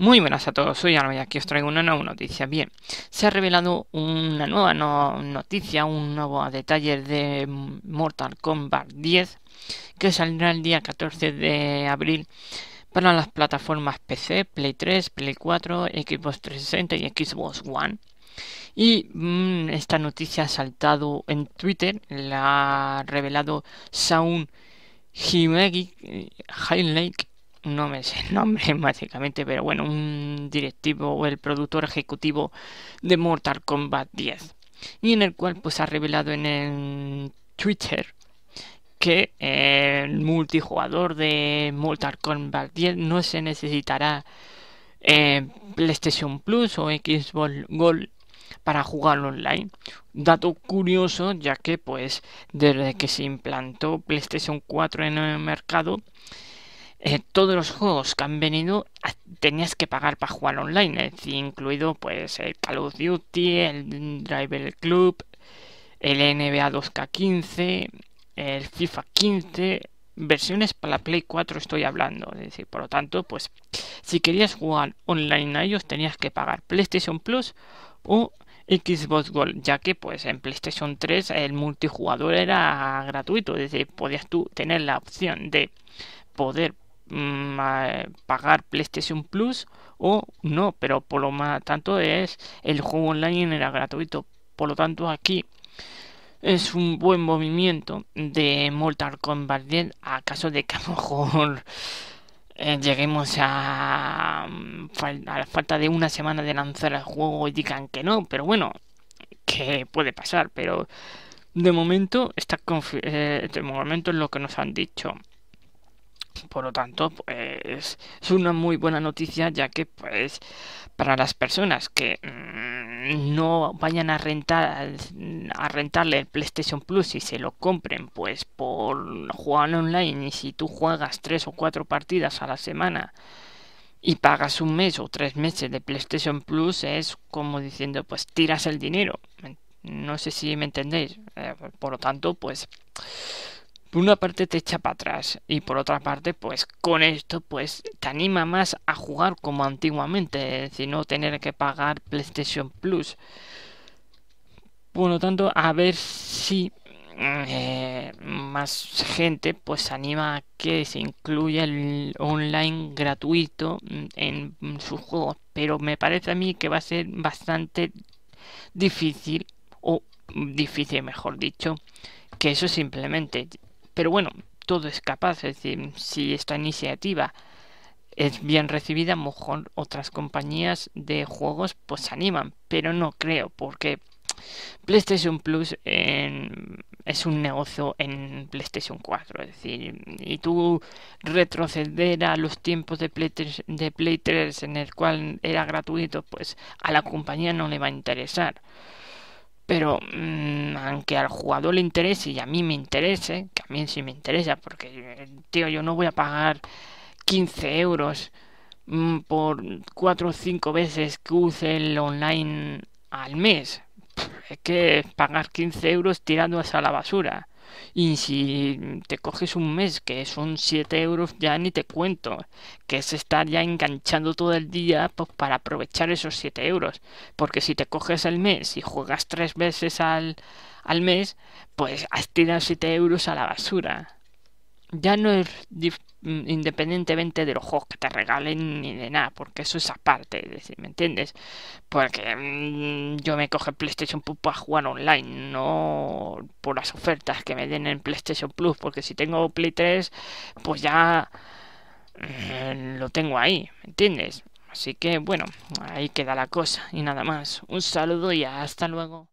Muy buenas a todos, soy Arno y aquí os traigo una nueva noticia. Bien, se ha revelado una nueva noticia, un nuevo detalle de Mortal Kombat 10 que saldrá el día 14 de abril para las plataformas PC, Play 3, Play 4, Xbox 360 y Xbox One. Y mm, esta noticia ha saltado en Twitter, la ha revelado Saun Himegi Highlight. Eh, no me sé el nombre básicamente, pero bueno, un directivo o el productor ejecutivo de Mortal Kombat 10. Y en el cual pues ha revelado en el Twitter que el multijugador de Mortal Kombat 10 no se necesitará eh, PlayStation Plus o Xbox Gold para jugarlo online. Dato curioso, ya que pues desde que se implantó PlayStation 4 en el mercado, eh, todos los juegos que han venido ah, tenías que pagar para jugar online, incluido pues el Call of Duty, el Driver Club, el NBA 2K15, el FIFA 15, versiones para la Play 4 estoy hablando, es decir, por lo tanto, pues si querías jugar online a ellos tenías que pagar PlayStation Plus o Xbox Gold, ya que pues en PlayStation 3 el multijugador era gratuito, es decir, podías tú tener la opción de poder Mm, pagar PlayStation Plus o no, pero por lo más tanto es el juego online era gratuito. Por lo tanto aquí es un buen movimiento de Mortal Kombat 10 a caso de que a lo mejor eh, lleguemos a, mm, a la falta de una semana de lanzar el juego y digan que no, pero bueno, que puede pasar, pero de momento está eh, de momento es lo que nos han dicho. Por lo tanto, pues, es una muy buena noticia ya que pues para las personas que mm, no vayan a rentar a rentarle el PlayStation Plus y se lo compren pues por jugar online y si tú juegas tres o cuatro partidas a la semana y pagas un mes o tres meses de PlayStation Plus es como diciendo pues tiras el dinero. No sé si me entendéis. Eh, por lo tanto, pues por una parte te echa para atrás y por otra parte pues con esto pues te anima más a jugar como antiguamente, es no tener que pagar PlayStation Plus. Por lo tanto, a ver si mm, eh, más gente pues anima a que se incluya el online gratuito mm, en mm, sus juegos, pero me parece a mí que va a ser bastante difícil o difícil, mejor dicho, que eso simplemente pero bueno, todo es capaz, es decir, si esta iniciativa es bien recibida, a lo mejor otras compañías de juegos pues se animan, pero no creo, porque PlayStation Plus es un negocio en PlayStation 4, es decir, y tú retroceder a los tiempos de Play de Play 3 en el cual era gratuito, pues a la compañía no le va a interesar. Pero mm, aunque al jugador le interese y a mí me interese, también si me interesa, porque, tío, yo no voy a pagar 15 euros mm, por 4 o 5 veces que use el online al mes. Es que pagar 15 euros tirando a la basura. Y si te coges un mes, que son siete euros, ya ni te cuento, que es estar ya enganchando todo el día pues, para aprovechar esos siete euros. Porque si te coges el mes y juegas tres veces al, al mes, pues has tirado 7 euros a la basura ya no es mm, independientemente de los juegos que te regalen ni de nada, porque eso es aparte, es decir, ¿me entiendes? Porque mm, yo me coge PlayStation Plus para jugar online, no por las ofertas que me den en PlayStation Plus, porque si tengo Play 3, pues ya mm, lo tengo ahí, ¿me entiendes? Así que bueno, ahí queda la cosa y nada más. Un saludo y hasta luego.